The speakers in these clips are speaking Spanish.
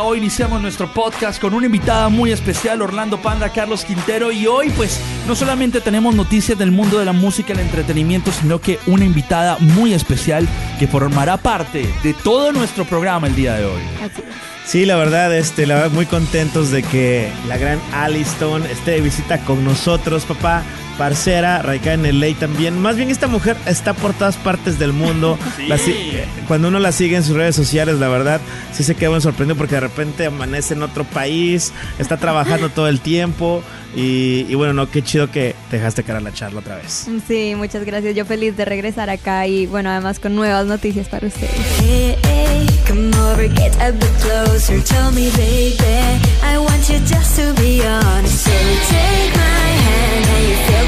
Hoy iniciamos nuestro podcast con una invitada muy especial, Orlando Panda, Carlos Quintero. Y hoy pues no solamente tenemos noticias del mundo de la música y el entretenimiento, sino que una invitada muy especial que formará parte de todo nuestro programa el día de hoy. Sí, la verdad, este, la verdad, muy contentos de que la gran Aliston esté de visita con nosotros, papá parcera, radicada en el ley también. Más bien esta mujer está por todas partes del mundo. cuando uno la sigue en sus redes sociales, la verdad, sí se queda sorprendido porque de repente amanece en otro país, está trabajando todo el tiempo. Y, bueno, no, qué chido que dejaste cara a la charla otra vez. Sí, muchas gracias. Yo feliz de regresar acá y bueno, además con nuevas noticias para ustedes. Hey, come take my hand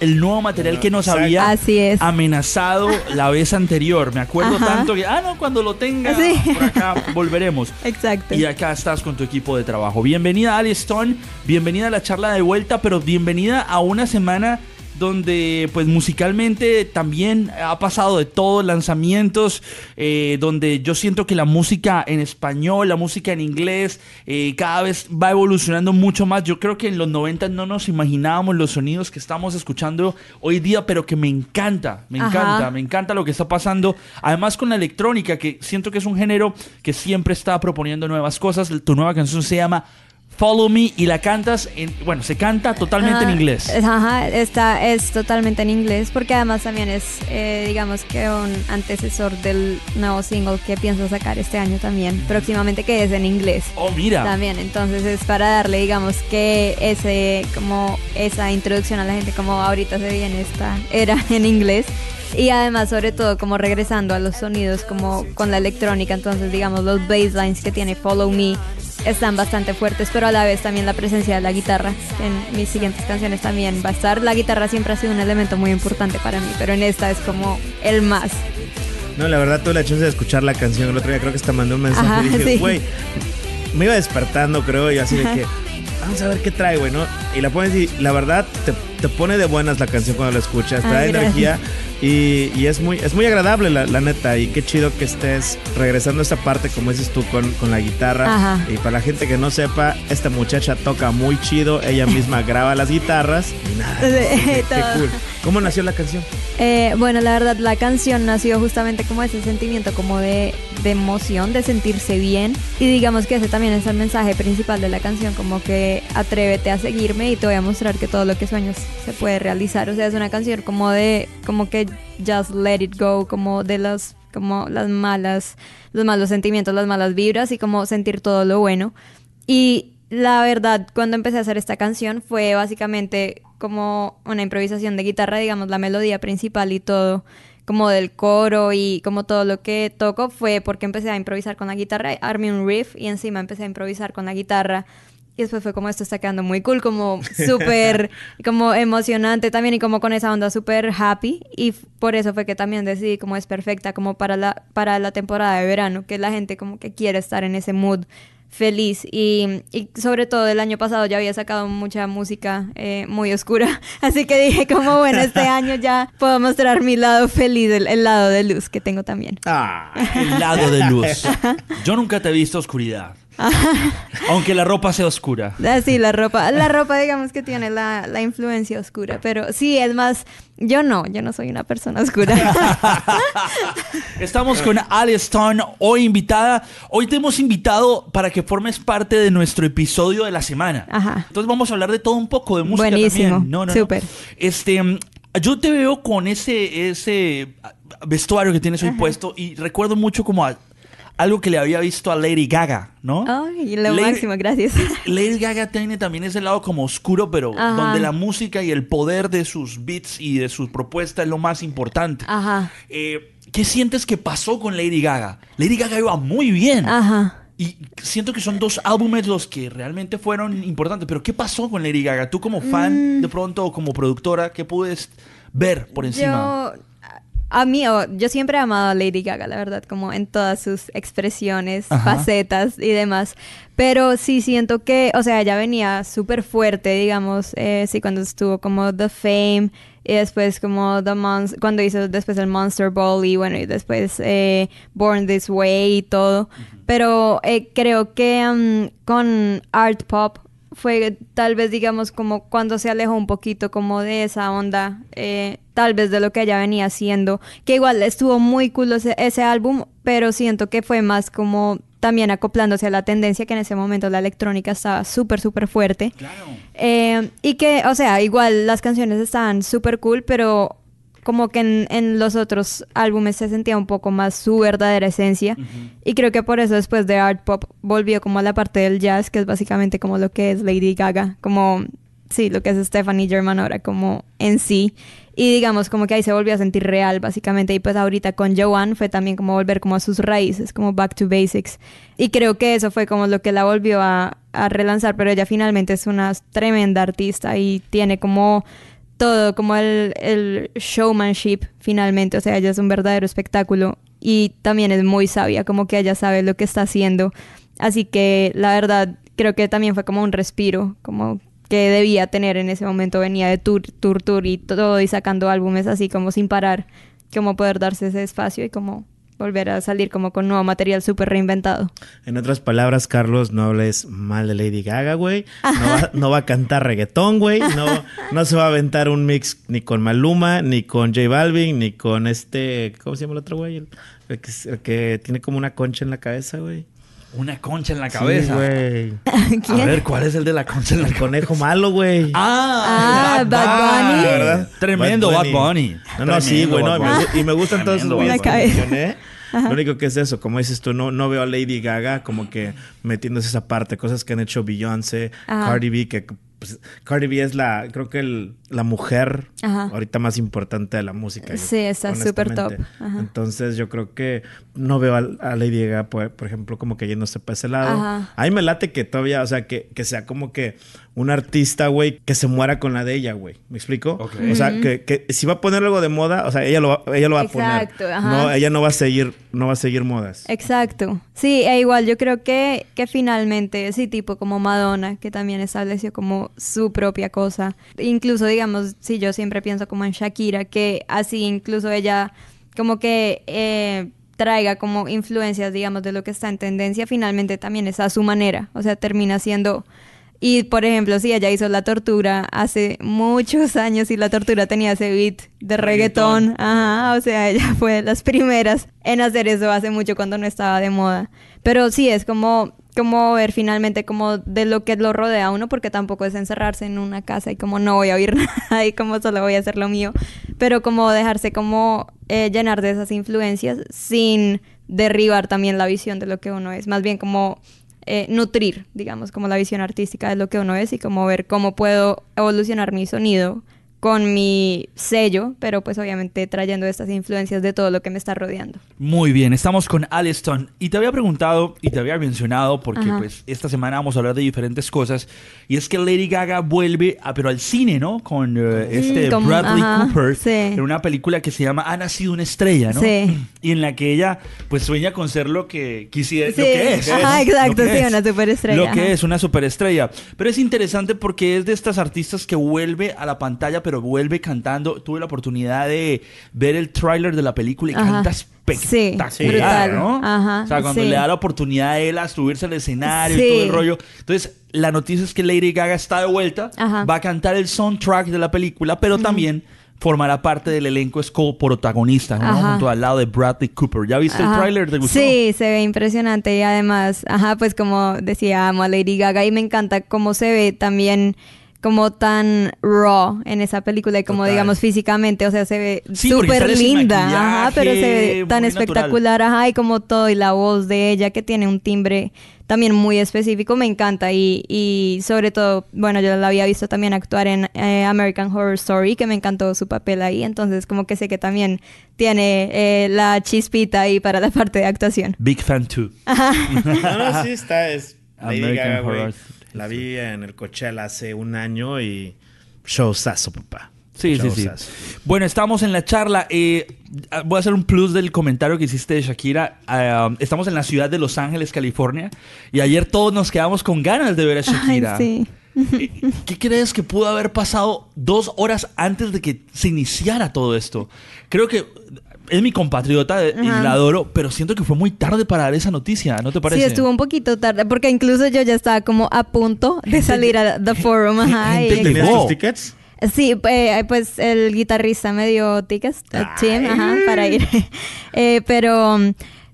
el nuevo material que nos había amenazado la vez anterior. Me acuerdo tanto que, ah, no, cuando lo tenga, por acá volveremos. Exacto. Y acá estás con tu equipo de trabajo. Bienvenida, Ali Bienvenida a la charla de vuelta, pero bienvenida a una semana donde pues musicalmente también ha pasado de todos lanzamientos, eh, donde yo siento que la música en español, la música en inglés, eh, cada vez va evolucionando mucho más. Yo creo que en los 90 no nos imaginábamos los sonidos que estamos escuchando hoy día, pero que me encanta, me encanta, me encanta lo que está pasando. Además con la electrónica, que siento que es un género que siempre está proponiendo nuevas cosas. Tu nueva canción se llama Follow Me y la cantas, en, bueno, se canta totalmente en inglés. Ajá, esta es totalmente en inglés porque además también es, eh, digamos que un antecesor del nuevo single que pienso sacar este año también, mm. próximamente que es en inglés. Oh, mira. También, entonces es para darle, digamos que ese, como esa introducción a la gente, como ahorita se viene esta era en inglés. Y además, sobre todo, como regresando a los sonidos, como con la electrónica, entonces, digamos, los baselines que tiene Follow Me están bastante fuertes, pero a la vez también la presencia de la guitarra. En mis siguientes canciones también va a estar. La guitarra siempre ha sido un elemento muy importante para mí, pero en esta es como el más. No, la verdad tuve la chance de escuchar la canción. El otro día creo que está mandó un mensaje güey, me iba despertando, creo, y así de que, vamos a ver qué trae, güey, ¿no? Y la pones y la verdad te, pone de buenas la canción cuando la escuchas, trae energía. Y, es muy es muy agradable la, neta y qué chido que estés regresando a esta parte como dices tú con, con la guitarra y para la gente que no sepa esta muchacha toca muy chido ella misma graba las guitarras y nada qué cool ¿Cómo nació la canción? Eh, bueno, la verdad, la canción nació justamente como ese sentimiento, como de, emoción, de sentirse bien. Y digamos que ese también es el mensaje principal de la canción, como que atrévete a seguirme y te voy a mostrar que todo lo que sueñas se puede realizar. O sea, es una canción como de, como que just let it go, como de las, como las malas, los malos sentimientos, las malas vibras y como sentir todo lo bueno. Y la verdad, cuando empecé a hacer esta canción fue básicamente como una improvisación de guitarra, digamos, la melodía principal y todo, como del coro y como todo lo que toco fue porque empecé a improvisar con la guitarra, armé un riff y encima empecé a improvisar con la guitarra. Y después fue como esto está quedando muy cool, como súper, como emocionante también y como con esa onda súper happy. Y por eso fue que también decidí como es perfecta como para la, para la temporada de verano, que la gente como que quiere estar en ese mood feliz. Y, sobre todo el año pasado ya había sacado mucha música eh, muy oscura, así que dije como bueno, este año ya puedo mostrar mi lado feliz, el, lado de luz que tengo también. Ah, el lado de luz. Yo nunca te he visto oscuridad. Aunque la ropa sea oscura. Ah, sí, la ropa, la ropa digamos que tiene la, influencia oscura, pero sí, es más, yo no, yo no soy una persona oscura. Estamos con Ali hoy invitada. Hoy te hemos invitado para que formes parte de nuestro episodio de la semana. Ajá. Entonces vamos a hablar de todo un poco, de música Buenísimo, también. Súper. Este, yo te veo con ese, ese vestuario que tienes hoy puesto y recuerdo mucho como a algo que le había visto a Lady Gaga, ¿no? Ay, lo máximo, gracias. Lady Gaga tiene también ese lado como oscuro, pero donde la música y el poder de sus beats y de sus propuestas es lo más importante. Ajá. Eh, ¿Qué sientes que pasó con Lady Gaga? Lady Gaga iba muy bien. Ajá. Y siento que son dos álbumes los que realmente fueron importantes. Pero ¿qué pasó con Lady Gaga? Tú como fan, mm. de pronto, como productora, ¿qué puedes ver por encima? Yo a mí, yo siempre he amado a Lady Gaga, la verdad, como en todas sus expresiones, facetas y demás. Pero sí siento que, o sea, ella venía súper fuerte, digamos, eh, sí, cuando estuvo como The Fame y después como The Monster, cuando hizo después el Monster Ball y bueno, y después eh, Born This Way y todo. Pero eh, creo que mm, con Art Pop fue tal vez, digamos, como cuando se alejó un poquito como de esa onda, eh, tal vez de lo que ella venía haciendo, que igual estuvo muy cool ese, álbum, pero siento que fue más como también acoplándose a la tendencia que en ese momento la electrónica estaba súper, súper fuerte. Eh, y que, o sea, igual las canciones estaban súper cool, pero como que en, los otros álbumes se sentía un poco más su verdadera esencia. Y creo que por eso después de Art Pop volvió como a la parte del jazz, que es básicamente como lo que es Lady Gaga, como, sí, lo que es Stephanie German ahora, como en sí. Y digamos como que ahí se volvió a sentir real, básicamente. Y pues ahorita con Joanne fue también como volver como a sus raíces, como back to basics. Y creo que eso fue como lo que la volvió a, a relanzar, pero ella finalmente es una tremenda artista y tiene como todo, como el, showmanship finalmente, o sea, ella es un verdadero espectáculo y también es muy sabia, como que ella sabe lo que está haciendo. Así que la verdad creo que también fue como un respiro, como que debía tener en ese momento. Venía de tour, tour, tour y todo y sacando álbumes así como sin parar, como poder darse ese espacio y como volver a salir como con nuevo material súper reinventado. En otras palabras, Carlos, no hables mal de Lady Gaga, güey. No va, a cantar reggaetón, güey. No, no se va a aventar un mix ni con Maluma, ni con J Balvin, ni con este. ¿Cómo se llama el otro güey? el que tiene como una concha en la cabeza, güey una concha en la cabeza. A ver, ¿cuál es el de la concha en El conejo malo, güey. Ah, ah, Bad Bunny. ¿Verdad? Tremendo Bad Bunny. No, no, sí, güey. No, y me gustan todos esos videos. Lo único que es eso, como dices tú, no, veo a Lady Gaga como que metiéndose esa parte, cosas que han hecho Beyoncé, Cardi B, que pues, Cardi B es la, creo que el, la mujer ahorita más importante de la música. Sí, está súper top. Entonces yo creo que no veo a, Lady Gaga, por, ejemplo, como que yéndose para ese lado. Ahí me late que todavía, o sea, que, que sea como que un artista, güey, que se muera con la de ella, güey. ¿Me explico? O sea, que, si va a poner algo de moda, o sea, ella lo va, ella lo va a poner. Exacto, No, ella no va a seguir, no va a seguir modas. Exacto. Sí, e igual yo creo que, que finalmente, sí, tipo como Madonna, que también estableció como su propia cosa. Incluso, digamos, si yo siempre pienso como en Shakira, que así incluso ella como que... Eh, traiga como influencias, digamos, de lo que está en tendencia, finalmente también está a su manera. O sea, termina siendo y por ejemplo, si ella hizo La Tortura hace muchos años y La Tortura tenía ese beat de reggaetón. Ajá, o sea, ella fue de las primeras en hacer eso hace mucho cuando no estaba de moda. Pero sí, es como, como ver finalmente como de lo que lo rodea a uno, porque tampoco es encerrarse en una casa y como no voy a oír nada y como solo voy a hacer lo mío. Pero como dejarse como eh, llenar de esas influencias sin derribar también la visión de lo que uno es. Más bien como eh, nutrir, digamos, como la visión artística de lo que uno es y como ver cómo puedo evolucionar mi sonido con mi sello, pero pues obviamente trayendo estas influencias de todo lo que me está rodeando. Muy bien, estamos con Aliston. y te había preguntado y te había mencionado porque pues esta semana vamos a hablar de diferentes cosas y es que Lady Gaga vuelve pero al cine, ¿no? Con eh, mm, este Bradley Cooper en una película que se llama Ha nacido una estrella, ¿no? Sí. Y en la que ella pues sueña con ser lo que quisiera, sí. que es. Ajá, exacto, sí, una superestrella. Lo que es una superestrella, pero es interesante porque es de estas artistas que vuelve a la pantalla pero vuelve cantando. Tuve la oportunidad de ver el tráiler de la película y canta espectacular, sí, Ajá, o sea, cuando le da la oportunidad a él a subirse al escenario y todo el rollo. Entonces, la noticia es que Lady Gaga está de vuelta, va a cantar el soundtrack de la película, pero también formará parte del elenco es como protagonista, ¿no? junto al lado de Bradley Cooper. ¿Ya viste el tráiler? ¿Te gustó? Sí, se ve impresionante y además, ajá, pues como decía, amo a Lady Gaga y me encanta cómo se ve también como tan raw en esa película y como digamos físicamente, o sea, se ve súper linda, pero se ve tan espectacular, ajá, y como todo, y la voz de ella que tiene un timbre también muy específico, me encanta, y, y sobre todo, bueno, yo la había visto también actuar en eh, American Horror Story, que me encantó su papel ahí, entonces como que sé que también tiene eh, la chispita ahí para la parte de actuación. Big fan too. no, no, sí, está, es... American Horror Story. La vi en el Coachella hace un año y showzazo, papá. Sí, sí, sí. Bueno, estamos en la charla. Eh, ah, voy a hacer un plus del comentario que hiciste de Shakira. Ah, um, estamos en la ciudad de Los Ángeles, California, y ayer todos nos quedamos con ganas de ver a Shakira. Ay, sí. Eh, ¿Qué crees que pudo haber pasado dos horas antes de que se iniciara todo esto? Creo que es mi compatriota y la adoro, pero siento que fue muy tarde para dar esa noticia, ¿no te parece? Sí, estuvo un poquito tarde, porque incluso yo ya estaba como a punto de salir a The Forum. ¿Tenías tickets? Sí, eh, pues el guitarrista me dio tickets, eh, ajá, para ir. eh, pero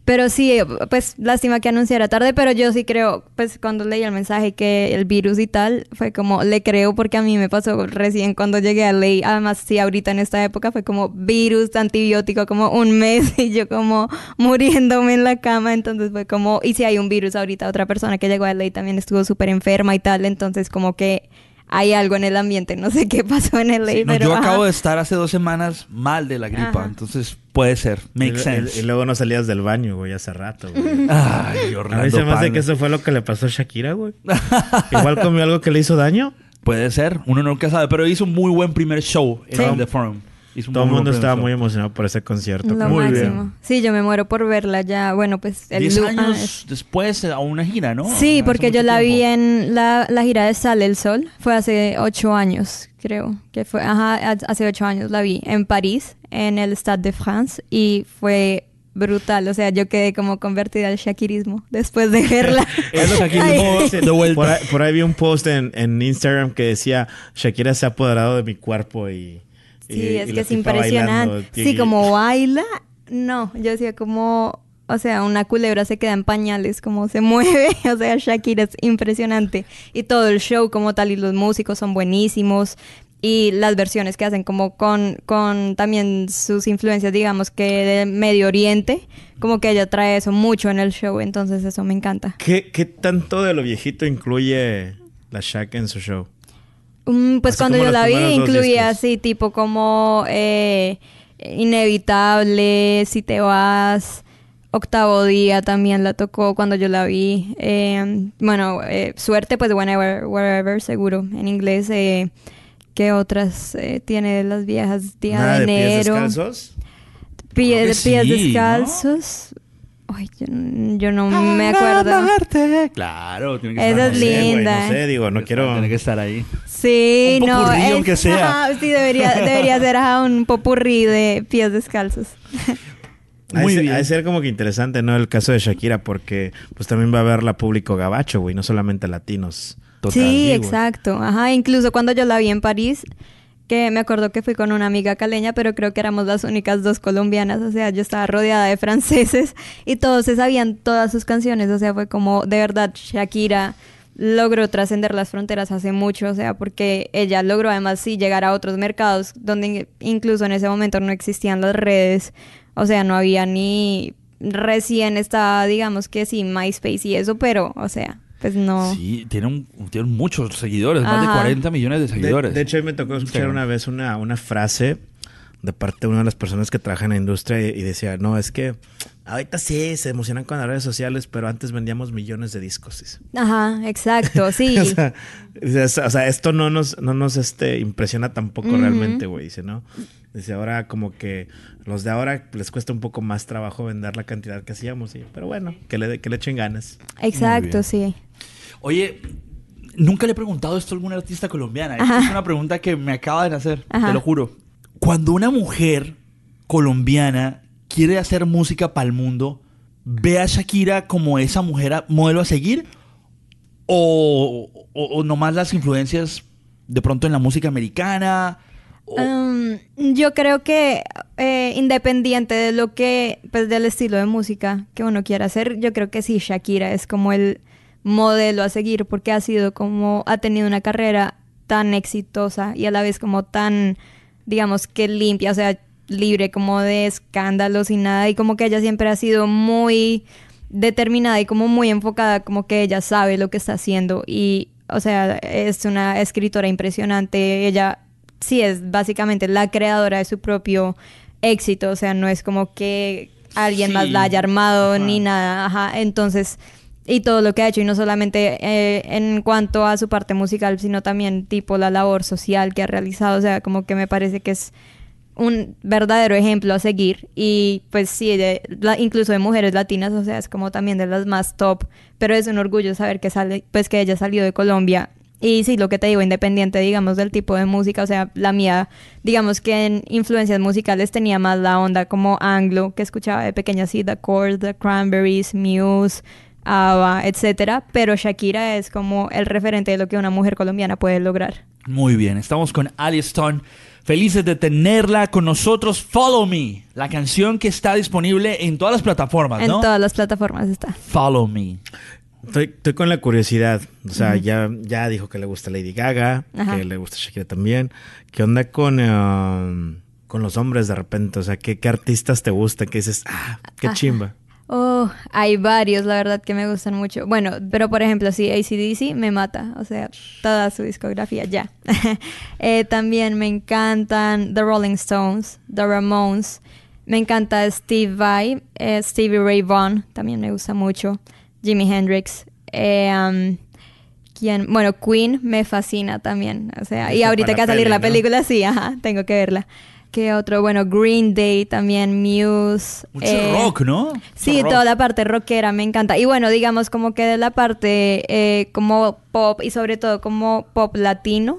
pero sí, eh, pues lástima que anunciara tarde, pero yo sí creo, pues cuando leí el mensaje que el virus y tal, fue como, le creo porque a mí me pasó recién cuando llegué a ley, además sí, ahorita en esta época fue como virus, antibiótico, como un mes y yo como muriéndome en la cama, entonces fue como, y si hay un virus ahorita, otra persona que llegó a ley también estuvo súper enferma y tal, entonces como que hay algo en el ambiente. No sé qué pasó en el sí, pero... Yo acabo de estar hace dos semanas mal de la gripa, entonces puede ser. Makes sense. Y, luego no salías del baño, güey, hace rato, Ay, A mí se me hace que eso fue lo que le pasó a Shakira, güey. Igual comió algo que le hizo daño. Puede ser, uno nunca sabe, pero hizo un muy buen primer show en The Forum. Todo el mundo estaba muy emocionado por ese concierto. Lo Sí, yo me muero por verla ya. Bueno, pues... El Diez años ah, después eh, a una gira, ¿no? Sí, porque yo la vi en la, gira de Sal el Sol. Fue hace ocho años, creo. que fue Ajá, hace ocho años la vi en París, en el Stade de France. Y fue brutal. O sea, yo quedé como convertida al shakirismo después de verla. Por ahí, vi un post en, en Instagram que decía, Shakira se ha apoderado de mi cuerpo y... Sí, eh, es que es impresionante. sí, como baila, no, yo decía como, o sea, una culebra se queda en pañales, como se mueve, o sea, Shakira es impresionante. Y todo el show como tal y los músicos son buenísimos. Y las versiones que hacen como con, con también sus influencias, digamos que de Medio Oriente, como que ella trae eso mucho en el show, entonces eso me encanta. ¿Qué, qué tanto de lo viejito incluye la Shak en su show? Mm, pues cuando yo la vi incluía así tipo como eh, Inevitable, Si te vas, Octavo Día también la tocó cuando yo la vi. Eh, bueno, eh, Suerte pues Whenever, Wherever seguro en inglés. ¿Qué otras tiene las viejas? Día de enero. pies descalzos? descalzos. Ay, yo, no ah, me acuerdo. Claro, tiene que Esa es linda. no sé, digo, no quiero. Tiene que estar ahí. Sí, no. aunque sea. sí, debería, ser un popurrí de pies descalzos. Muy ha de ser como que interesante, ¿no? El caso de Shakira, porque pues también va a verla público gabacho, güey, no solamente latinos. sí, exacto. Ajá, incluso cuando yo la vi en París, que me acuerdo que fui con una amiga caleña, pero creo que éramos las únicas dos colombianas, o sea, yo estaba rodeada de franceses y todos se sabían todas sus canciones, o sea, fue como de verdad Shakira logró trascender las fronteras hace mucho, o sea, porque ella logró además sí llegar a otros mercados donde incluso en ese momento no existían las redes, o sea, no había ni recién estaba, digamos que sí, MySpace y eso, pero, o sea, pues no. Sí, tienen muchos seguidores, más de 40 millones de seguidores. De, hecho, me tocó escuchar una vez una, frase de parte de una de las personas que trabaja en la industria y decía, no, es que Ahorita sí, se emocionan con las redes sociales, pero antes vendíamos millones de discos. Ajá, exacto, sí. o, sea, esto no nos, nos este, impresiona tampoco realmente, güey, dice, ¿no? Dice, ahora como que los de ahora les cuesta un poco más trabajo vender la cantidad que hacíamos, ¿sí? pero bueno, que le, que le echen ganas. Exacto, sí. Oye, nunca le he preguntado esto a alguna artista colombiana. Esta ¿eh? es una pregunta que me acaba de hacer, te lo juro. Cuando una mujer colombiana quiere hacer música para el mundo, ve a Shakira como esa mujer modelo a seguir o, o, nomás las influencias de pronto en la música americana? Um, yo creo que eh, independiente de lo que, pues del estilo de música que uno quiera hacer, yo creo que sí, Shakira es como el modelo a seguir porque ha sido como, ha tenido una carrera tan exitosa y a la vez como tan, digamos que limpia, o sea, libre como de escándalos y nada, y como que ella siempre ha sido muy determinada y como muy enfocada, como que ella sabe lo que está haciendo y, o sea, es una escritora impresionante, ella sí es básicamente la creadora de su propio éxito, o sea, no es como que alguien más la haya armado ni nada, entonces y todo lo que ha hecho, y no solamente eh, en cuanto a su parte musical, sino también tipo la labor social que ha realizado, o sea, como que me parece que es un verdadero ejemplo a seguir y pues sí, incluso de mujeres latinas, o sea, es como también de las más top, pero es un orgullo saber que sale, pues que ella salió de Colombia. Y sí, lo que te digo, independiente, digamos, del tipo de música, o sea, la mía, digamos que en influencias musicales tenía más la onda como anglo, que escuchaba de pequeña así, The Chords, The Cranberries, Muse, Ava etcétera, pero Shakira es como el referente de lo que una mujer colombiana puede lograr. Muy bien, estamos con Ali Stone. Felices de tenerla con nosotros. Follow Me, la canción que está disponible en todas las plataformas, ¿no? En todas las plataformas está. Follow Me. Estoy, con la curiosidad. O sea, ya, ya dijo que le gusta Lady Gaga, que le gusta Shakira también. ¿Qué onda con, um, con los hombres de repente? O sea, ¿qué, qué artistas te gustan? ¿Qué dices? Ah, qué chimba. Oh, hay varios, la verdad, que me gustan mucho. Bueno, pero por ejemplo, sí, ACDC me mata. O sea, toda su discografía, ya. Eh, también me encantan The Rolling Stones, The Ramones. Me encanta Steve Vai, eh, Stevie Ray Vaughan, también me gusta mucho. Jimi Hendrix. Eh, Bueno, Queen me fascina también. O sea, y ahorita que va a salir la película, sí, ajá, tengo que verla. ¿Qué otro? Bueno, Green Day también, Muse. Mucho eh, rock, ¿no? sí, toda la parte rockera, me encanta. Y bueno, digamos como que de la parte eh, como pop y sobre todo como pop latino,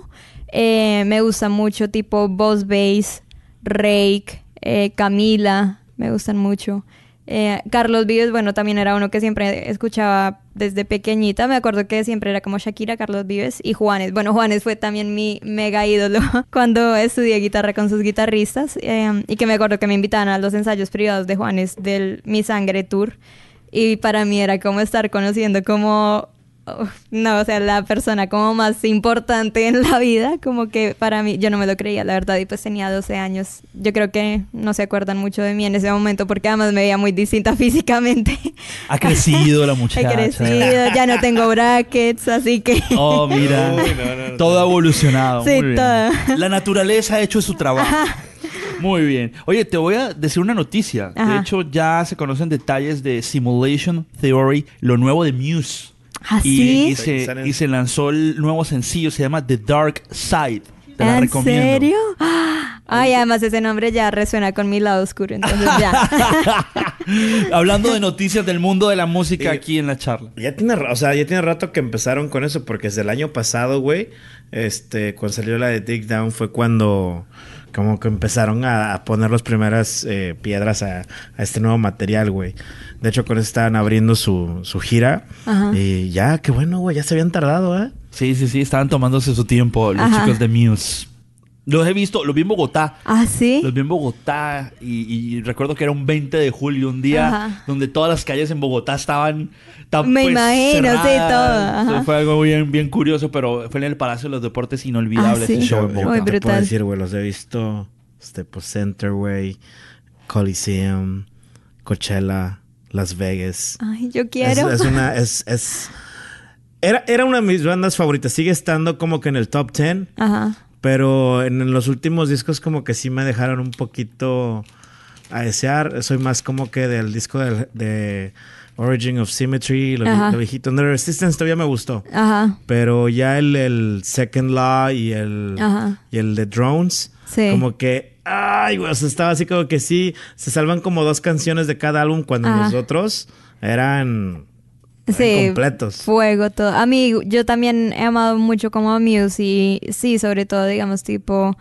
eh, me gusta mucho tipo Boss Bass, Rake, Camila, me gustan mucho. Carlos Vives, bueno, también era uno que siempre escuchaba desde pequeñita me acuerdo que siempre era como Shakira, Carlos Vives y Juanes. Bueno, Juanes fue también mi mega ídolo cuando estudié guitarra con sus guitarristas eh, y que me acuerdo que me invitaban a los ensayos privados de Juanes del Mi Sangre Tour y para mí era como estar conociendo como no, o sea, la persona como más importante en la vida, como que para mí, yo no me lo creía, la verdad, y pues tenía 12 años. Yo creo que no se acuerdan mucho de mí en ese momento porque además me veía muy distinta físicamente. Ha crecido la muchacha. He crecido, ya no tengo brackets, así que... Oh, mira. todo ha evolucionado. Sí, todo. La naturaleza ha hecho su trabajo. Muy bien. Oye, te voy a decir una noticia. De hecho, ya se conocen detalles de Simulation Theory, lo nuevo de Muse. Así. Ah, y, se, lanzó el nuevo sencillo, se llama The Dark Side. Te la ¿En serio? Ay, eh, además ese nombre ya resuena con mi lado oscuro, entonces ya. Hablando de noticias del mundo de la música aquí en la charla. Ya tiene, o sea, ya tiene rato que empezaron con eso, porque desde el año pasado, güey, este, cuando salió la de Dig Down fue cuando como que empezaron a, poner las primeras eh, piedras a, este nuevo material, güey. De hecho, con eso estaban abriendo su, gira. Y ya, qué bueno, güey, ya se habían tardado, ¿eh? Sí, sí, sí, estaban tomándose su tiempo los chicos de Muse. Los he visto, los vi en Bogotá. Ah, sí. Los vi en Bogotá y, recuerdo que era un 20 de julio, un día donde todas las calles en Bogotá estaban tan Me pues, imagino, sí, todo. fue algo bien, bien curioso, pero fue en el Palacio de los Deportes Inolvidables. Ah, Muy brutal. decir, güey, los he visto este, pues, Centerway, Coliseum, Coachella, Las Vegas. Ay, yo quiero. Es, una, es, es... Era, era, una de mis bandas favoritas. Sigue estando como que en el top 10. Ajá. Pero en los últimos discos como que sí me dejaron un poquito a desear. Soy más como que del disco de, Origin of Symmetry, lo, viejito. Under Resistance todavía me gustó. Ajá. Pero ya el, Second Law y el, y el de Drones, como que... Ay, güey, o estaba así como que sí, se salvan como dos canciones de cada álbum cuando nosotros eran Sí, completos. fuego, todo. A mí, yo también he amado mucho como a y sí, sobre todo, digamos, tipo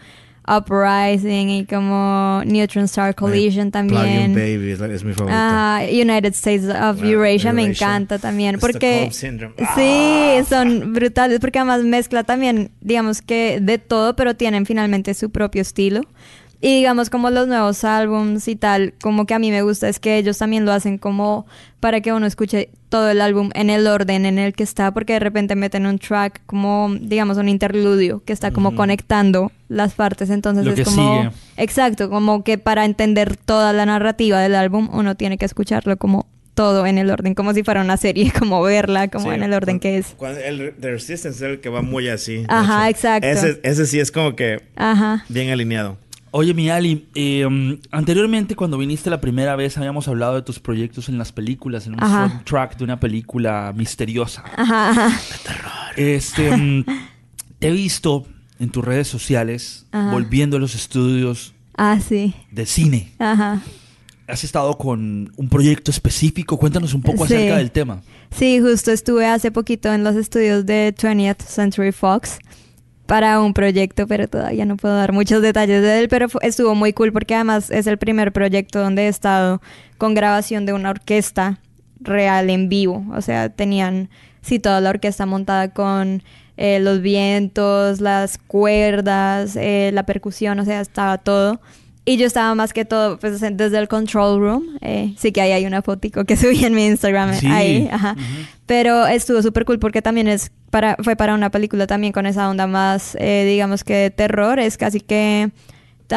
Uprising y como Neutron Star eh, Collision también. Baby es, mi favorito. Ah, United States of Eurasia, me encanta también. Porque. Sí, ah. son brutales, porque además mezcla también, digamos que de todo, pero tienen finalmente su propio estilo. Y digamos como los nuevos álbums y tal, como que a mí me gusta es que ellos también lo hacen como para que uno escuche todo el álbum en el orden en el que está, porque de repente meten un track como, digamos, un interludio que está como conectando las partes. Entonces es como. Exacto, como que para entender toda la narrativa del álbum, uno tiene que escucharlo como todo en el orden, como si fuera una serie, como verla, como en el orden que es. el The Resistance es el que va muy así. Ajá, exacto. Ese, ese sí es como que bien alineado. Oye, mi Ali, em, anteriormente cuando viniste la primera vez habíamos hablado de tus proyectos en las películas, en un soundtrack de una película misteriosa. terror. Este, em, te he visto en tus redes sociales volviendo a los estudios ah, de cine. Ajá. Has estado con un proyecto específico. Cuéntanos un poco acerca del tema. Sí, justo estuve hace poquito en los estudios de 20th Century Fox para un proyecto, pero todavía no puedo dar muchos detalles de él, pero estuvo muy cool porque además es el primer proyecto donde he estado con grabación de una orquesta real en vivo, o sea, tenían, sí, toda la orquesta montada con eh, los vientos, las cuerdas, eh, la percusión, o sea, estaba todo. Y yo estaba más que todo pues, desde el control room. Eh, sí que ahí hay una fotico que subí en mi Instagram. Eh, ahí, Pero estuvo súper cool porque también es para, fue para una película también con esa onda más, eh, digamos que terror. Es casi que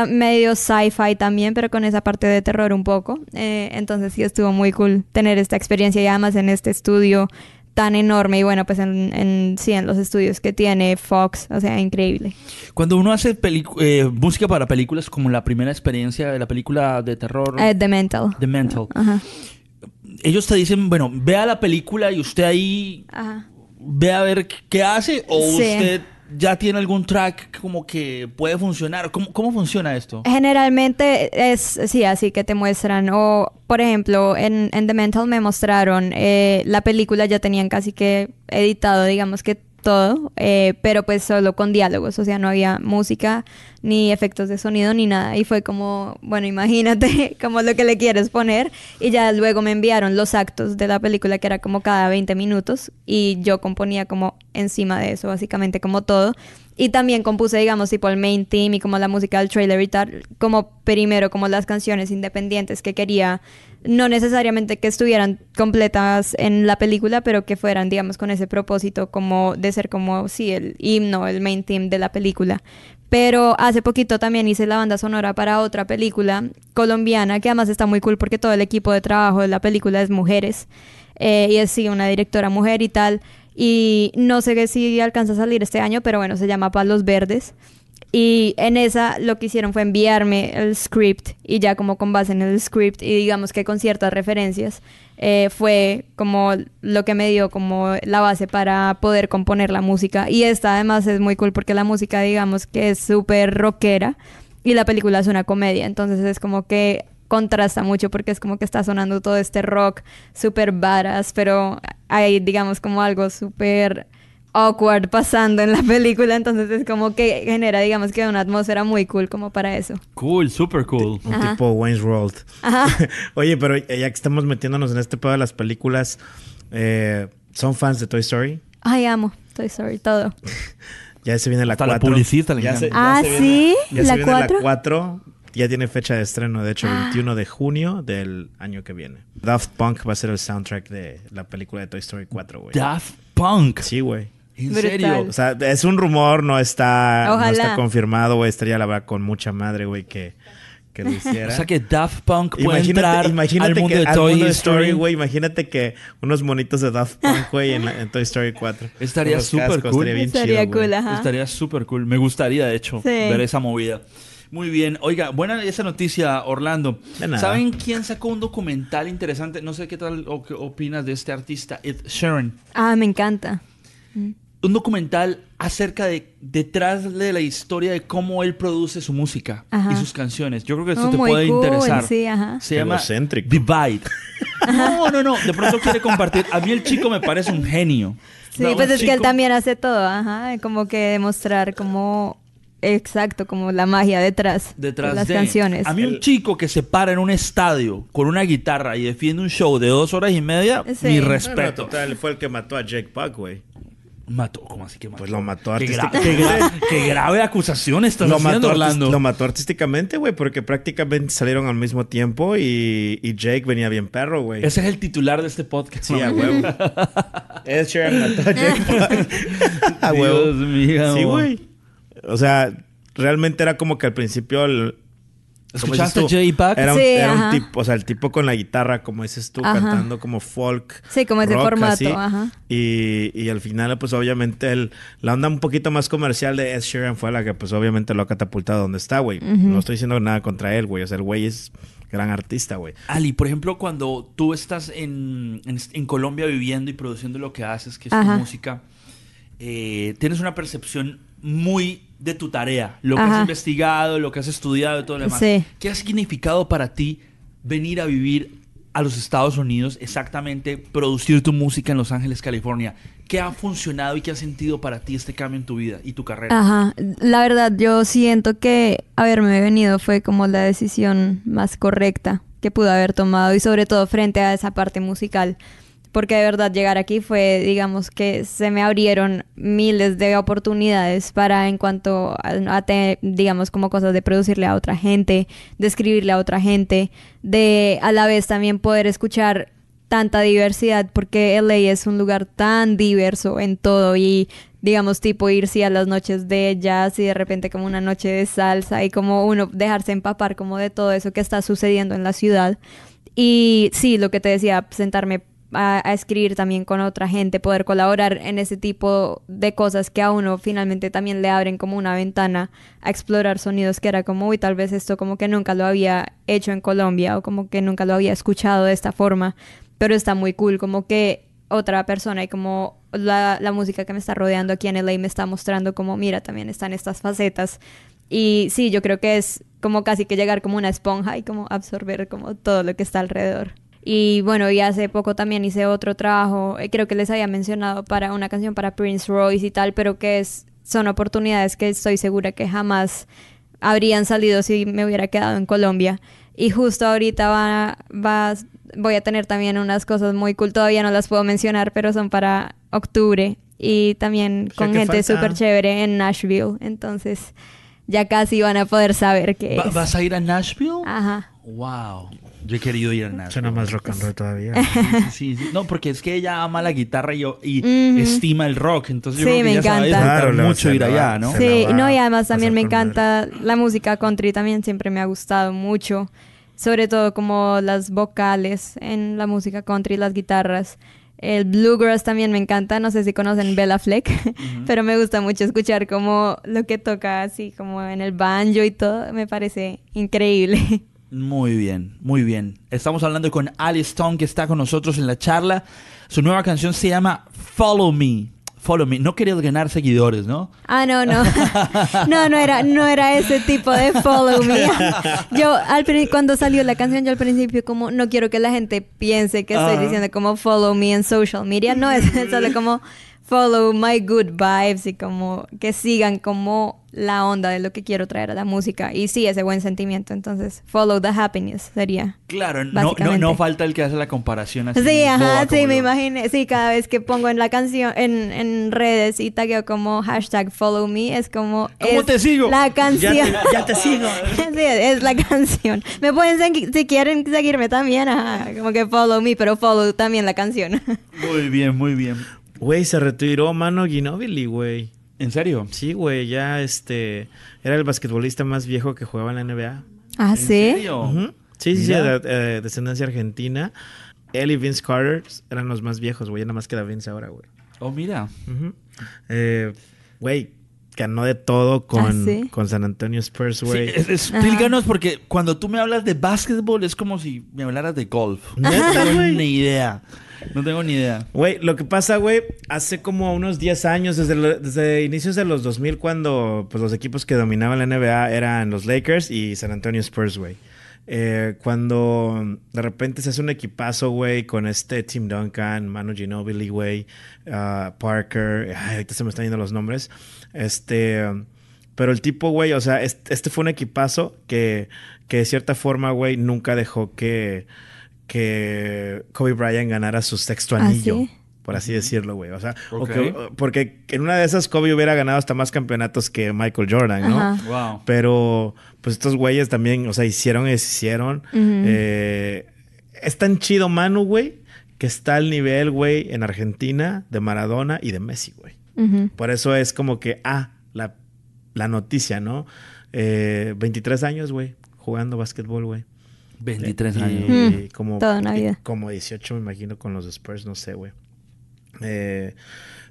medio sci-fi también, pero con esa parte de terror un poco. entonces sí estuvo muy cool tener esta experiencia y además en este estudio tan enorme y bueno, pues en, en, sí, en los estudios que tiene Fox, o sea, increíble. Cuando uno hace música eh, para películas, como la primera experiencia de la película de terror... Eh, The Mental. The Mental. Ellos te dicen, bueno, vea la película y usted ahí... Ve a ver qué hace o usted ya tiene algún track como que puede funcionar. ¿Cómo, cómo funciona esto? Generalmente es, sí, así que te muestran. O, por ejemplo, en, en The Mental me mostraron eh, la película, ya tenían casi que editado, digamos que todo, eh, pero pues solo con diálogos, o sea, no había música, ni efectos de sonido, ni nada. Y fue como, bueno, imagínate como lo que le quieres poner. Y ya luego me enviaron los actos de la película, que era como cada 20 minutos, y yo componía como encima de eso, básicamente como todo. Y también compuse, digamos, tipo el main theme y como la música del trailer y tal, como primero, como las canciones independientes que quería, no necesariamente que estuvieran completas en la película, pero que fueran, digamos, con ese propósito como de ser como, sí, el himno, el main theme de la película. Pero hace poquito también hice la banda sonora para otra película colombiana, que además está muy cool porque todo el equipo de trabajo de la película es mujeres. Eh, y es sí, una directora mujer y tal. Y no sé si alcanza a salir este año, pero bueno, se llama Palos Verdes. Y en esa lo que hicieron fue enviarme el script y ya como con base en el script y digamos que con ciertas referencias eh, fue como lo que me dio como la base para poder componer la música. Y esta además es muy cool porque la música digamos que es súper rockera y la película es una comedia. Entonces es como que contrasta mucho porque es como que está sonando todo este rock súper varas, pero hay, digamos, como algo súper awkward pasando en la película, entonces es como que genera, digamos que una atmósfera muy cool como para eso. Cool, súper cool. Un tipo Wayne's World. Oye, pero ya que estamos metiéndonos en este pedo de las películas, eh, ¿son fans de Toy Story? Ay, amo Toy Story, todo. ya se viene la 4. La publicita ah, ¿sí? Ya ¿La, se viene la 4. Ya tiene fecha de estreno, de hecho, 21 ah. de junio del año que viene. Daft Punk va a ser el soundtrack de la película de Toy Story 4, güey. Daft Punk. Sí, güey. ¿En serio? O sea, es un rumor, no está, no está confirmado, güey. Estaría la verdad con mucha madre, güey, que, que lo hiciera. o sea, que Daft Punk puede imagínate, entrar imagínate al mundo que, de Toy Story, güey. Imagínate que unos monitos de Daft Punk, güey, en, Toy Story 4. Estaría súper cool. Estaría bien chido, cool, Estaría súper cool. Me gustaría, de hecho, ver esa movida. Muy bien. Oiga, buena esa noticia, Orlando. ¿Saben quién sacó un documental interesante? No sé qué tal o qué opinas de este artista, Ed Sheeran. Ah, me encanta. Mm. Un documental acerca de detrás de la historia de cómo él produce su música y sus canciones. Yo creo que esto oh te puede interesar. Se llama Divide. No, no, no. De pronto quiere compartir. A mí el chico me parece un genio. Sí, pues es que él también hace todo, ajá. Como que demostrar cómo Exacto, como la magia detrás, detrás de las canciones. A mí un chico que se para en un estadio con una guitarra y defiende un show de dos horas y media, mi respeto. fue el que mató a Jake Puck, güey. Mató, ¿cómo así que mató? Pues lo mató artísticamente. Qué, grave acusación estás lo Lo mató artísticamente, güey, porque prácticamente salieron al mismo tiempo y, Jake venía bien perro, güey. Ese es el titular de este podcast. Sí, a huevo. Es mató a Jake Puck a huevo. Sí, güey. O sea, realmente era como que al principio el, ¿Escuchaste J Buck? Era, un, tipo, o sea, el tipo con la guitarra, como dices tú, cantando como folk. Sí, como ese formato, ajá. Y, al final, pues obviamente, el, la onda un poquito más comercial de Ed Sheeran fue la que, pues obviamente, lo ha catapultado donde está, güey. No estoy diciendo nada contra él, güey. O sea, el güey es gran artista, güey. Ali, por ejemplo, cuando tú estás en, Colombia viviendo y produciendo lo que haces, que es tu música, eh, tienes una percepción muy de tu tarea, lo que has investigado, lo que has estudiado y todo lo demás. ¿Qué ha significado para ti venir a vivir a los Estados Unidos, exactamente producir tu música en Los Ángeles, California? ¿Qué ha funcionado y qué ha sentido para ti este cambio en tu vida y tu carrera? Ajá, la verdad yo siento que haberme venido fue como la decisión más correcta que pude haber tomado y sobre todo frente a esa parte musical porque de verdad llegar aquí fue, digamos que se me abrieron miles de oportunidades para en cuanto a, digamos como cosas de producirle a otra gente, de escribirle a otra gente, de a la vez también poder escuchar tanta diversidad, porque LA es un lugar tan diverso en todo y digamos tipo irse a las noches de jazz y de repente como una noche de salsa y como uno dejarse empapar como de todo eso que está sucediendo en la ciudad. Y sí, lo que te decía, sentarme a, escribir también con otra gente, poder colaborar en ese tipo de cosas que a uno finalmente también le abren como una ventana a explorar sonidos que era como, uy, tal vez esto como que nunca lo había hecho en Colombia o como que nunca lo había escuchado de esta forma, pero está muy cool, como que otra persona y como la, la música que me está rodeando aquí en LA me está mostrando como, mira, también están estas facetas. Y sí, yo creo que es como casi que llegar como una esponja y como absorber como todo lo que está alrededor. Y bueno, y hace poco también hice otro trabajo, eh, creo que les había mencionado para una canción para Prince Royce y tal, pero que es, son oportunidades que estoy segura que jamás habrían salido si me hubiera quedado en Colombia. Y justo ahorita va, va, voy a tener también unas cosas muy cool, todavía no las puedo mencionar, pero son para octubre y también con gente súper chévere en Nashville. Entonces ya casi van a poder saber qué ¿Vas a ir a Nashville? Ajá. Wow. Yo he querido ir a Nashville. Suena más rock and roll todavía. sí, No, porque es que ella ama la guitarra y, yo, y estima el rock. Entonces yo creo que me encanta. claro, mucho ir allá, ¿no? Sí, no, y además también me encanta la música country, también siempre me ha gustado mucho. Sobre todo como las vocales en la música country, las guitarras. El bluegrass también me encanta, no sé si conocen Bella Fleck, pero me gusta mucho escuchar como lo que toca así como en el banjo y todo, me parece increíble. Muy bien, muy bien. Estamos hablando con Alice Stone que está con nosotros en la charla. Su nueva canción se llama Follow Me. Follow me. No querías ganar seguidores, ¿no? Ah, no, no. No, no era, no era ese tipo de follow me. Yo, al, cuando salió la canción, yo al principio como, no quiero que la gente piense que estoy diciendo como follow me en social media. No, es solo como follow my good vibes y como que sigan como la onda de lo que quiero traer a la música. Y sí, ese buen sentimiento. Entonces, follow the happiness sería. Claro, no, no, no falta el que hace la comparación así. Sí, ajá, sí, me imaginé. Sí, cada vez que pongo en la canción, en, redes y tagueo como hashtag follow me, es como. ¿Cómo te sigo? La canción. Ya te, sigo. sí, es, la canción. Me pueden, si quieren seguirme también, ajá, como que follow me, pero follow también la canción. muy bien, muy bien. Güey, se retiró mano Ginobili, güey. ¿En serio? Sí, güey, ya este. Era el basquetbolista más viejo que jugaba en la NBA. ¿Ah, sí? Sí, sí, sí, de, eh, descendencia argentina. Él y Vince Carter eran los más viejos, güey. Ya nada más queda Vince ahora, güey. Oh, mira. Eh, güey, ganó de todo ¿Ah, con, con San Antonio Spurs, güey. Sí, explícanos, porque cuando tú me hablas de básquetbol es como si me hablaras de golf. No tengo ni idea. No tengo ni idea. Güey, lo que pasa, güey, hace como unos 10 años, desde, inicios de los 2000, cuando pues, los equipos que dominaban la NBA eran los Lakers y San Antonio Spurs, güey. Eh, cuando de repente se hace un equipazo, güey, con este Tim Duncan, Manu Ginobili, güey, ah, Parker, ay, ahorita se me están yendo los nombres. Este, pero el tipo, güey, o sea, este, fue un equipazo que, que de cierta forma, güey, nunca dejó que que Kobe Bryant ganara su sexto ah, anillo. Por así decirlo, güey. O sea, porque en una de esas Kobe hubiera ganado hasta más campeonatos que Michael Jordan, ¿no? Pero, pues estos güeyes también, o sea, hicieron y hicieron. Eh, es tan chido Manu, güey, que está al nivel, güey, en Argentina, de Maradona y de Messi, güey. Por eso es como que, ah, la, noticia, ¿no? Eh, 23 años, güey, jugando básquetbol, güey. 23 años. Mm. Mm. Y, como, Como 18, me imagino, con los Spurs, no sé, güey. Eh,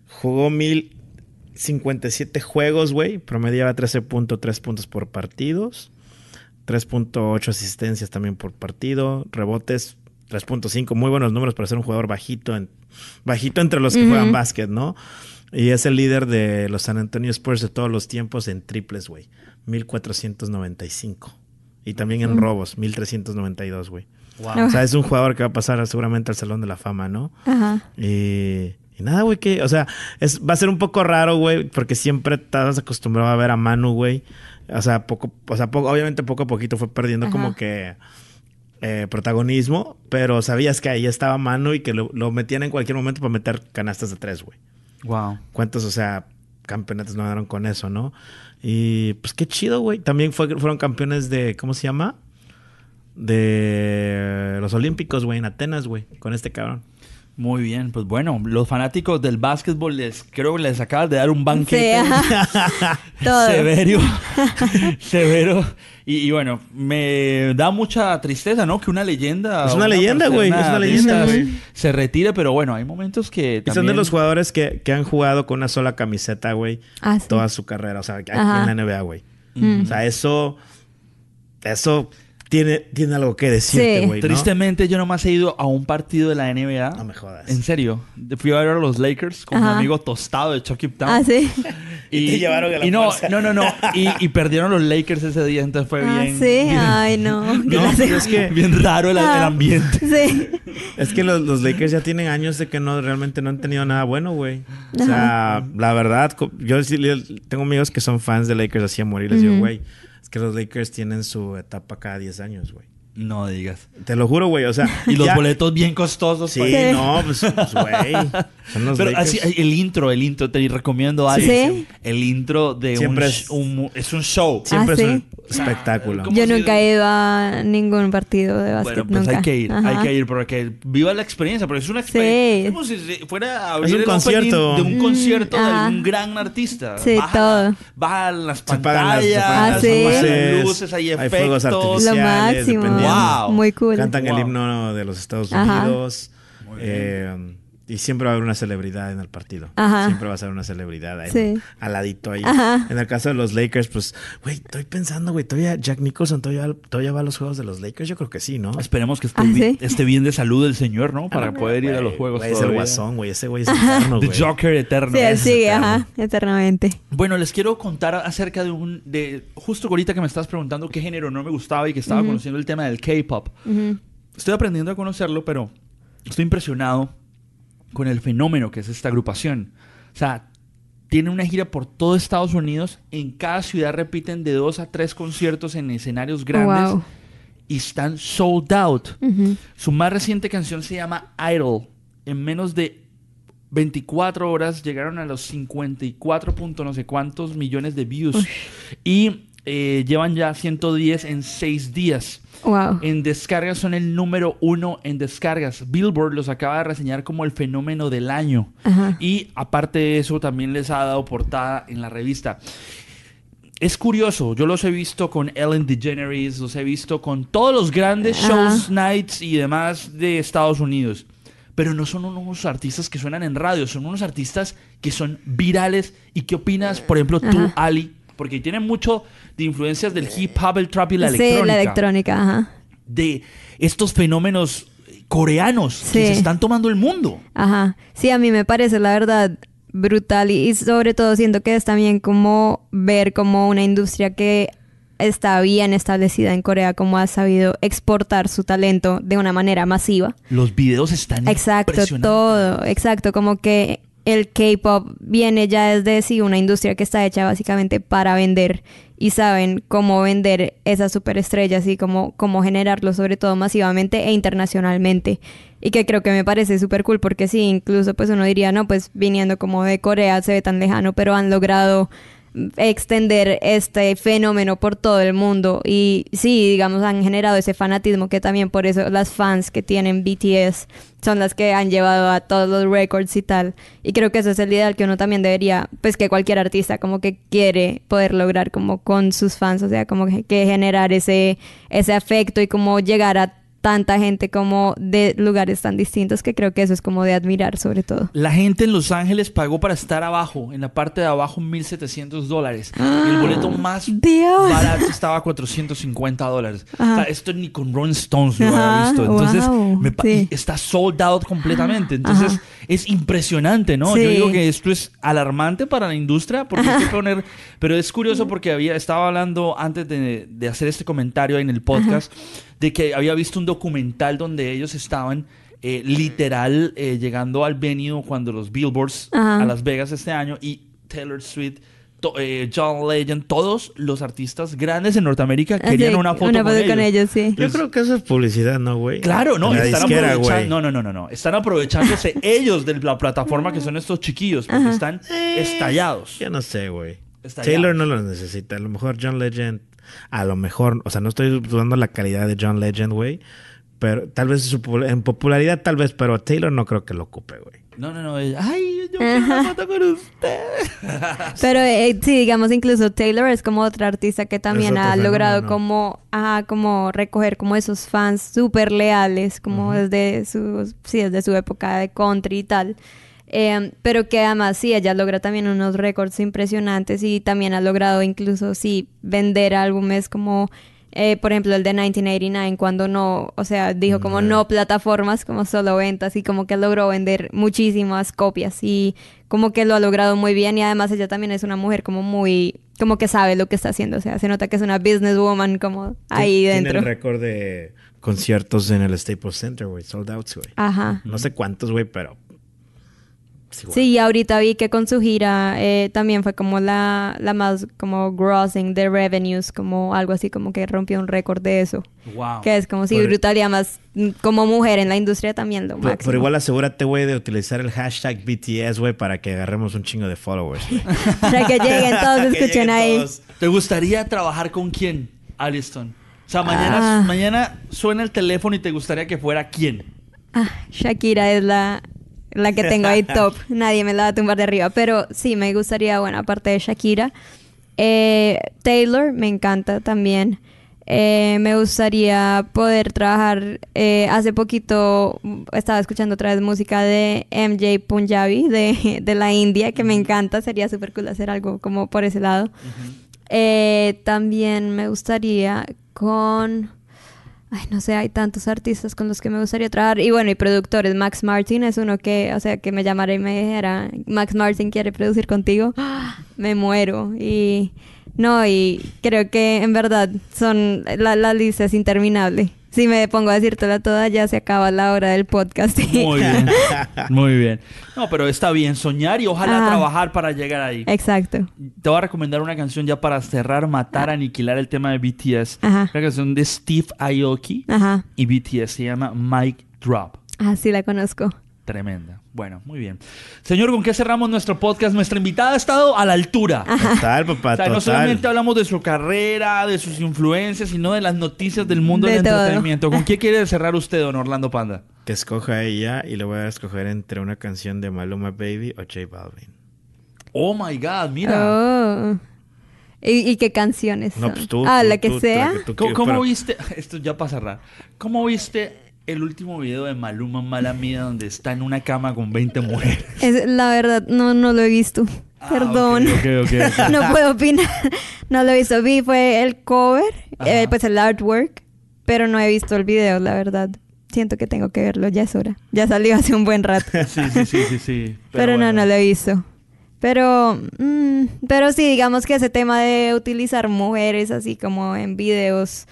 jugó 1057 juegos, güey. Promediaba 13.3 puntos por partidos. 3.8 asistencias también por partido. Rebotes 3.5. Muy buenos números para ser un jugador bajito. En, bajito entre los que juegan básquet, ¿no? Y es el líder de los San Antonio Spurs de todos los tiempos en triples, güey. 1495. Y también en mm. robos, 1392, güey. O sea, es un jugador que va a pasar seguramente al Salón de la Fama, ¿no? Y, y nada, güey, que, o sea, es, va a ser un poco raro, güey, porque siempre estás acostumbrado a ver a Manu, güey. O sea, poco, o sea, poco, obviamente poco a poquito fue perdiendo como que eh, protagonismo, pero sabías que ahí estaba Manu y que lo, metían en cualquier momento para meter canastas de tres, güey. Wow. ¿Cuántos, o sea, campeonatos no ganaron con eso, no? Y pues qué chido, güey. También fueron campeones de, ¿cómo se llama? De los Olímpicos, güey, en Atenas, güey, con este cabrón. Muy bien, pues bueno, los fanáticos del básquetbol les creo que les acabas de dar un banquete severo, severo. Y, bueno, me da mucha tristeza, ¿no? Que una leyenda. Es una, leyenda, güey. Es una leyenda, güey. Se, retire, pero bueno, hay momentos que. También... Y son de los jugadores que, han jugado con una sola camiseta, güey. Ah, Toda su carrera. O sea, aquí en la NBA, güey. O sea, eso. Eso tiene, algo que decirte, güey. Sí. ¿no? Tristemente, yo nomás he ido a un partido de la NBA. No me En serio. Fui a ver a los Lakers con un mi amigo tostado de Chucky Town. Ah, sí. Y, te llevaron a la y no, no, no, Y, perdieron los Lakers ese día, entonces fue ah, bien. Sí, ay, no. no es que, bien raro el, ah, ambiente. Sí. Es que los, Lakers ya tienen años de que no realmente no han tenido nada bueno, güey. O sea, la verdad, yo tengo amigos que son fans de Lakers así a morir. Les digo, güey. Es que los Lakers tienen su etapa cada 10 años, güey. No digas. Te lo juro, güey. O sea. Y los boletos bien costosos. Sí, pues. no, pues, pues, güey. Pero así, el intro, el intro, te recomiendo algo. ¿Sí? El intro de Siempre un, es... un, Es un show. Siempre es ah, un espectáculo. Yo nunca he ido a ningún partido de básquet. Bueno, pues hay que ir, hay que ir, porque viva la experiencia, porque es una experiencia. Sí. Como si fuera a abrir un concierto. de un mm, concierto de un gran artista. Sí, todo. las pantallas, se ah, las, luces, hay efectos. Hay fuegos artificiales, lo máximo. Muy cool. Cantan el himno de los Estados Unidos. Muy eh, bien y siempre va a haber una celebridad en el partido. Siempre va a ser una celebridad ahí, sí. ahí. En el caso de los Lakers, pues, güey, estoy pensando, güey, todavía Jack Nicholson todavía, va a los juegos de los Lakers. Yo creo que sí, ¿no? Esperemos que esté, ah, bien, de salud el señor, ¿no? Ah, Para poder ir a los juegos. es el guasón, güey. Ese güey es eterno, The Joker eterno. Sí, sí, ajá, eternamente. Bueno, les quiero contar acerca de un. de Justo ahorita que me estás preguntando qué género no me gustaba y que estaba conociendo el tema del K-pop. Estoy aprendiendo a conocerlo, pero estoy impresionado con el fenómeno que es esta agrupación. O sea, tienen una gira por todo Estados Unidos, en cada ciudad repiten de dos a tres conciertos en escenarios grandes y están sold out. Su más reciente canción se llama Idol. En menos de 24 horas llegaron a los 54. no sé cuántos millones de views. Y eh, llevan ya 110 en 6 días. Wow. En descargas son el número uno en descargas. Billboard los acaba de reseñar como el fenómeno del año. Y aparte de eso, también les ha dado portada en la revista. Es curioso, yo los he visto con Ellen DeGeneres, los he visto con todos los grandes shows, nights y demás de Estados Unidos. Pero no son unos artistas que suenan en radio, son unos artistas que son virales. ¿Y qué opinas, por ejemplo, tú, Ali, porque tiene mucho de influencias del hip hop, el trap y la electrónica. Sí, la electrónica, ajá. De estos fenómenos eh, coreanos que se están tomando el mundo. Ajá. Sí, a mí me parece, la verdad, brutal. Y, sobre todo siento que es también como ver como una industria que está bien establecida en Corea, como ha sabido exportar su talento de una manera masiva. Los videos están Exacto, todo, exacto, como que el K-pop viene ya desde sí una industria que está hecha básicamente para vender y saben cómo vender esas superestrellas y cómo, cómo generarlo sobre todo masivamente e internacionalmente. Y que creo que me parece súper cool porque sí, incluso pues uno diría, no, pues viniendo como de Corea se ve tan lejano, pero han logrado extender este fenómeno por todo el mundo y sí, digamos, han generado ese fanatismo que también por eso las fans que tienen BTS son las que han llevado a todos los records y tal. Y creo que eso es el ideal que uno también debería, pues que cualquier artista como que quiere poder lograr como con sus fans, o sea, como que generar ese, ese afecto y como llegar a tanta gente como de lugares tan distintos que creo que eso es como de admirar sobre todo. La gente en Los Ángeles pagó para estar abajo, en la parte de abajo 1.700 dólares. el ¡Ah! boleto más barato estaba a 450 dólares. esto ni con Rolling Stones lo había visto. Entonces está sold out completamente. Entonces es impresionante, ¿no? Yo digo que esto es alarmante para la industria porque poner... Pero es curioso porque había, estaba hablando antes de, hacer este comentario en el podcast de que había visto un documental donde ellos estaban eh, literal eh, llegando al venue cuando los Billboards a Las Vegas este año y Taylor Swift. Eh, John Legend, todos los artistas grandes en Norteamérica ah, querían una foto, con, ellos. Yo creo que eso es publicidad, ¿no, güey? Claro, no, están no, no, no, no, están aprovechándose ellos de la plataforma que son estos chiquillos, porque están estallados. Yo no sé, güey. Taylor no los necesita, a lo mejor John Legend a lo mejor, o sea, no estoy dudando la calidad de John Legend, güey. Pero tal vez en popularidad, tal vez, pero Taylor no creo que lo ocupe, güey. No, no, no. Ay, yo quiero con usted. pero eh, sí, digamos, incluso Taylor es como otra artista que también ha logrado como, como recoger como esos fans súper leales, como desde sus sí, desde su época de country y tal. Em, pero que además sí, ella logra también unos récords impresionantes y también ha logrado incluso sí vender álbumes como, eh, por ejemplo, el de 1989 cuando no, o sea, dijo como no. plataformas, como solo ventas y como que logró vender muchísimas copias y como que lo ha logrado muy bien y además ella también es una mujer como muy, como que sabe lo que está haciendo, o sea, se nota que es una businesswoman como ahí dentro. Tiene el récord de conciertos en el Staples Center, wey sold out, güey. Ajá. No sé cuántos, güey, pero Sí, ahorita vi que con su gira eh, también fue como la, más como grossing de revenues, como algo así como que rompió un récord de eso. Wow. Que es como si brutal. brutalidad más mm, como mujer en la industria también lo máximo. pero igual asegúrate, güey, de utilizar el hashtag BTS, güey, para que agarremos un chingo de followers. para que lleguen todos, escuchen ahí. ¿Te gustaría trabajar con quién, Aliston? O sea, mañana, ah. mañana suena el teléfono y te gustaría que fuera quién. Ah, Shakira es la la que tengo ahí top. Nadie me la va a tumbar de arriba. Pero sí, me gustaría, bueno, aparte de Shakira. Eh, Taylor me encanta también. Eh, me gustaría poder trabajar. Eh, hace poquito estaba escuchando otra vez música de MJ Punjabi de, de la India, que me encanta. Sería súper cool hacer algo como por ese lado. también me gustaría con. Ay, no sé, hay tantos artistas con los que me gustaría trabajar. Y bueno, y productores. Max Martin es uno que, o sea, que me llamara y me dijera, Max Martin quiere producir contigo. Me muero. Y no, y creo que en verdad son la, lista es interminable. Si me pongo a decírtela toda, ya se acaba la hora del podcast. Muy bien. Muy bien. No, pero está bien soñar y ojalá trabajar para llegar ahí. Exacto. Te voy a recomendar una canción ya para cerrar, matar, ah. aniquilar el tema de BTS. Ajá. Una canción de Steve Aoki y BTS. Se llama Mike Drop. Ah, sí la conozco. Tremenda. Bueno, muy bien. Señor, ¿con qué cerramos nuestro podcast? Nuestra invitada ha estado a la altura. Total, papá. O no solamente hablamos de su carrera, de sus influencias, sino de las noticias del mundo del entretenimiento. ¿Con qué quiere cerrar usted, don Orlando Panda? Que escoja ella y le voy a escoger entre una canción de Maluma Baby o J Balvin. Oh my God, mira. Oh. ¿Y, qué canciones? Pues ah, la que sea. ¿Cómo, cómo viste? Esto ya para cerrar. ¿Cómo viste el último video de Maluma Mala Mía donde está en una cama con 20 mujeres? Es, la verdad, no, no lo he visto. Ah, Perdón. no puedo opinar. No lo he visto. Vi fue el cover, eh, pues el artwork, pero no he visto el video, la verdad. Siento que tengo que verlo, ya es hora. Ya salió hace un buen rato. sí, sí, sí, sí, sí. Pero, no, no lo he visto. Pero, mm, pero sí, digamos que ese tema de utilizar mujeres así como en videos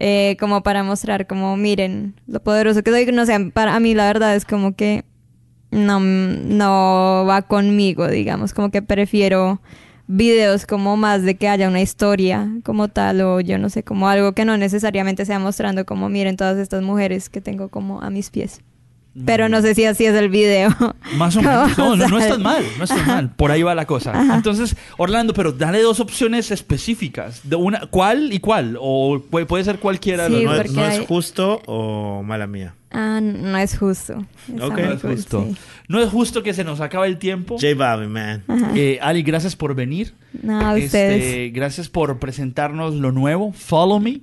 eh, como para mostrar, como miren lo poderoso que soy. No sé, para mí la verdad es como que no, no va conmigo, digamos, como que prefiero videos como más de que haya una historia como tal o yo no sé, como algo que no necesariamente sea mostrando como miren todas estas mujeres que tengo como a mis pies. Pero no sé si así es el video. Más o menos. No, no, mal, no estás mal. Por ahí va la cosa. Entonces, Orlando, pero dale dos opciones específicas. De una, ¿Cuál y cuál? O puede, ser cualquiera. de no, es justo o mala mía. Ah, no es justo. No es justo. No es justo que se nos acabe el tiempo. J Baby man. Eh, Ali, gracias por venir. Este, gracias por presentarnos lo nuevo, Follow Me.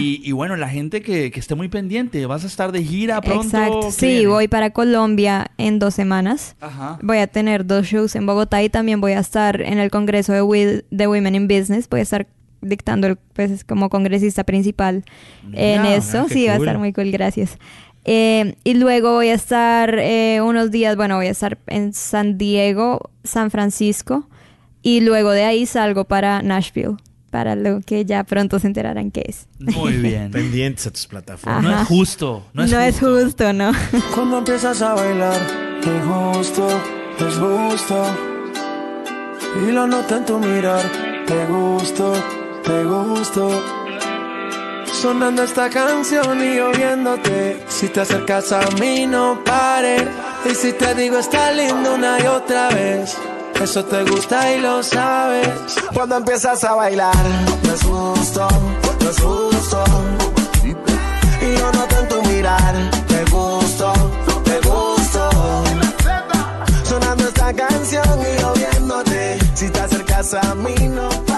Y, bueno, la gente que, esté muy pendiente, vas a estar de gira pronto. Exacto. Sí, voy para Colombia en dos semanas. Voy a tener dos shows en Bogotá y también voy a estar en el Congreso de, de Women in Business. Voy a estar dictando pues, como congresista principal en ah, eso. sí, va a estar muy cool, gracias. Eh, y luego voy a estar eh, unos días, bueno, voy a estar en San Diego, San Francisco, y luego de ahí salgo para Nashville, para lo que ya pronto se enterarán qué es. Muy bien. Pendientes a tus plataformas. No es justo, no es justo. ¿no? Cuando empiezas a bailar, te justo, te justo. Y lo nota en mirar, te gusto te gusto. Sonando esta canción y oyéndote. Si te acercas a mí, no pare. Y si te digo, está lindo una y otra vez. Eso te gusta y lo sabes. Cuando empiezas a bailar, Te asusto, te asusto. Y yo noto en tu mirar, te gusto, te gusto. Sonando esta canción y oyéndote. Si te acercas a mí, no pares.